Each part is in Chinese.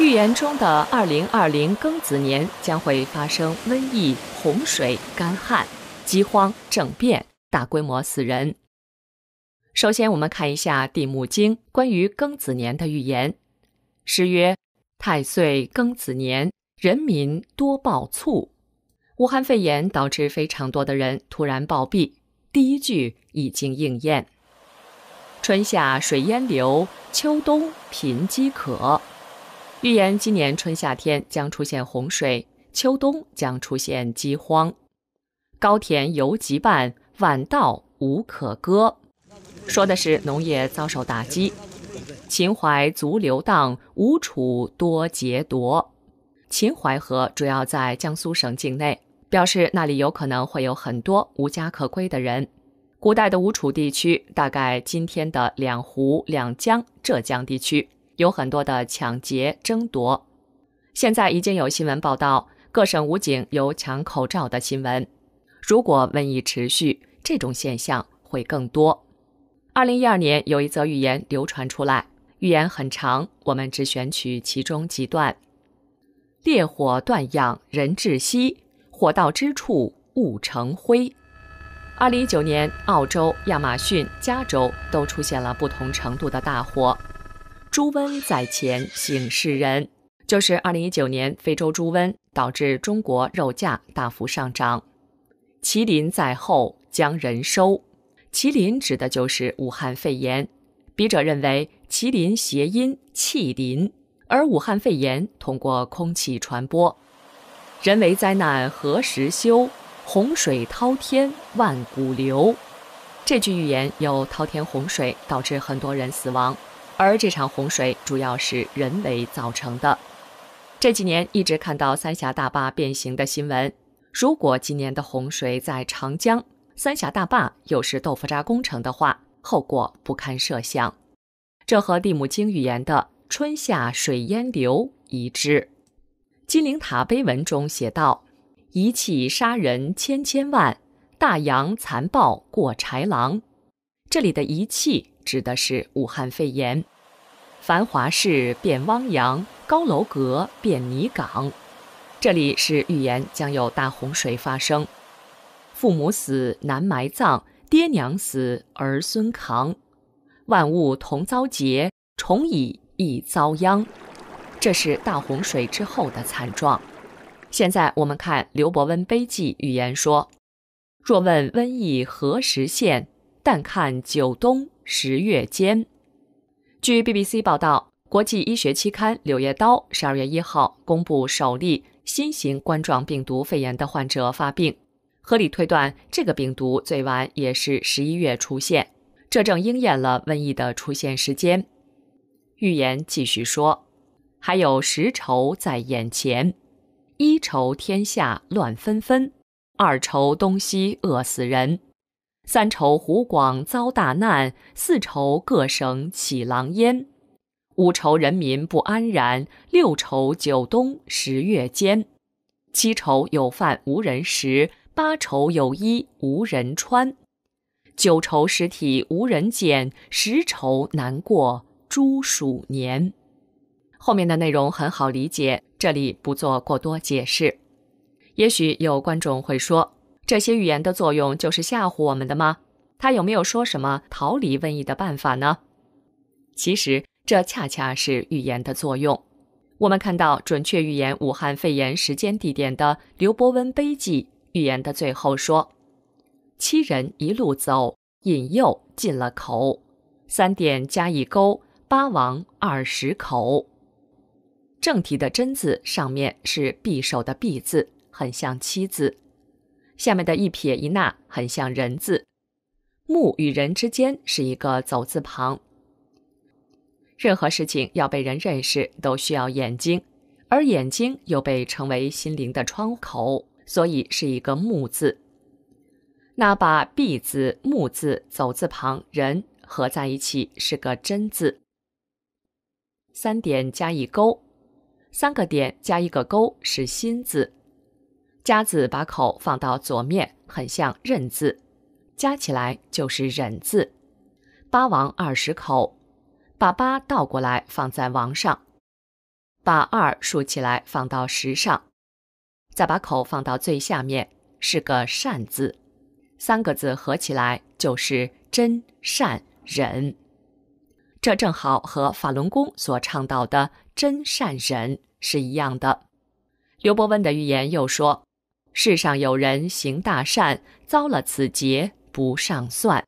预言中的二零二零庚子年将会发生瘟疫、洪水、干旱、饥荒、政变、大规模死人。首先，我们看一下《地母经》关于庚子年的预言。诗曰：“太岁庚子年，人民多暴促。”武汉肺炎导致非常多的人突然暴毙，第一句已经应验。春夏水淹流，秋冬贫饥渴。预言今年春夏天将出现洪水，秋冬将出现饥荒。高田犹及半，晚稻无可割，说的是农业遭受打击。秦淮卒流荡，吴楚多劫夺。秦淮河主要在江苏省境内，表示那里有可能会有很多无家可归的人。古代的吴楚地区，大概今天的两湖两江浙江地区。有很多的抢劫争夺，现在已经有新闻报道各省武警有抢口罩的新闻。如果瘟疫持续，这种现象会更多。二零一二年有一则预言流传出来，预言很长，我们只选取其中几段：烈火断氧人窒息，火到之处物成灰。二零一九年，澳洲、亚马逊、加州都出现了不同程度的大火。猪瘟在前醒世人，就是二零一九年非洲猪瘟导致中国肉价大幅上涨。麒麟在后将人收，麒麟指的就是武汉肺炎。笔者认为，麒麟谐音气麟，而武汉肺炎通过空气传播。人为灾难何时休？洪水滔天万古流。这句预言有滔天洪水导致很多人死亡。而这场洪水主要是人为造成的。这几年一直看到三峡大坝变形的新闻。如果今年的洪水在长江，三峡大坝又是豆腐渣工程的话，后果不堪设想。这和蒂姆金语言的“春夏水淹流”一致。金陵塔碑文中写道：“一气杀人千千万，大洋残暴过豺狼。”这里的“一气”。指的是武汉肺炎，繁华市变汪洋，高楼阁变泥岗。这里是预言将有大洪水发生。父母死难埋葬，爹娘死儿孙扛，万物同遭劫，虫蚁亦遭殃。这是大洪水之后的惨状。现在我们看刘伯温悲记预言说：“若问瘟疫何时现，但看九冬。”十月间，据 BBC 报道，国际医学期刊《柳叶刀》十二月一号公布首例新型冠状病毒肺炎的患者发病，合理推断，这个病毒最晚也是十一月出现，这正应验了瘟疫的出现时间。预言继续说，还有十愁在眼前，一愁天下乱纷纷，二愁东西饿死人。三愁湖广遭大难，四愁各省起狼烟，五愁人民不安然，六愁九冬十月间，七愁有饭无人食，八愁有衣无人穿，九愁尸体无人捡，十愁难过猪鼠年。后面的内容很好理解，这里不做过多解释。也许有观众会说。这些预言的作用就是吓唬我们的吗？他有没有说什么逃离瘟疫的办法呢？其实这恰恰是预言的作用。我们看到准确预言武汉肺炎时间地点的刘伯温碑记预言的最后说：“七人一路走，引诱进了口，三点加一勾，八王二十口。”正题的“真”字上面是匕首的“匕”字，很像“七”字。下面的一撇一捺很像人字，目与人之间是一个走字旁。任何事情要被人认识，都需要眼睛，而眼睛又被称为心灵的窗口，所以是一个目字。那把必字、目字、走字旁、人合在一起，是个真字。三点加一勾，三个点加一个勾是心字。夹子把口放到左面，很像认字，加起来就是忍字。八王二十口，把八倒过来放在王上，把二竖起来放到十上，再把口放到最下面，是个善字。三个字合起来就是真善忍，这正好和法轮功所倡导的真善忍是一样的。刘伯温的预言又说。世上有人行大善，遭了此劫不上算。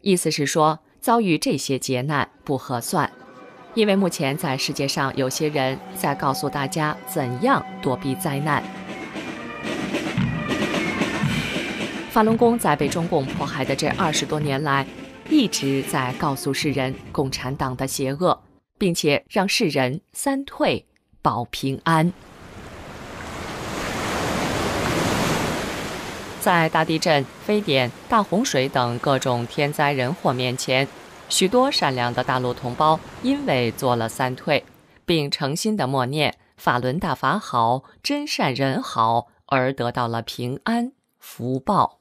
意思是说，遭遇这些劫难不合算，因为目前在世界上，有些人在告诉大家怎样躲避灾难。法轮功在被中共迫害的这二十多年来，一直在告诉世人共产党的邪恶，并且让世人三退保平安。在大地震、非典、大洪水等各种天灾人祸面前，许多善良的大陆同胞因为做了三退，并诚心的默念法轮大法好、真善人好，而得到了平安福报。